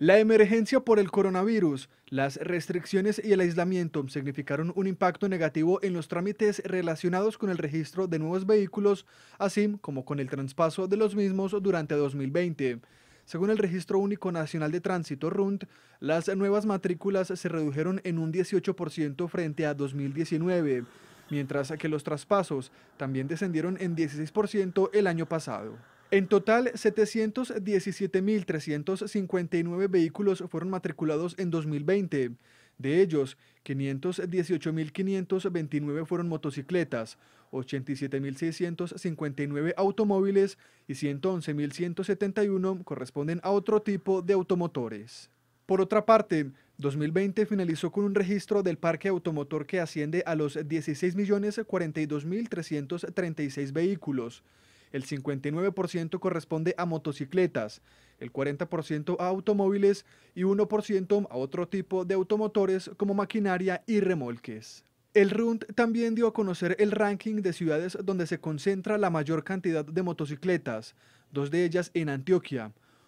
La emergencia por el coronavirus, las restricciones y el aislamiento significaron un impacto negativo en los trámites relacionados con el registro de nuevos vehículos, así como con el traspaso de los mismos durante 2020. Según el Registro Único Nacional de Tránsito RUNT, las nuevas matrículas se redujeron en un 18% frente a 2019, mientras que los traspasos también descendieron en 16% el año pasado. En total, 717.359 vehículos fueron matriculados en 2020. De ellos, 518.529 fueron motocicletas, 87.659 automóviles y 111.171 corresponden a otro tipo de automotores. Por otra parte, 2020 finalizó con un registro del parque automotor que asciende a los 16.042.336 vehículos el 59% corresponde a motocicletas, el 40% a automóviles y 1% a otro tipo de automotores como maquinaria y remolques. El RUND también dio a conocer el ranking de ciudades donde se concentra la mayor cantidad de motocicletas, dos de ellas en Antioquia,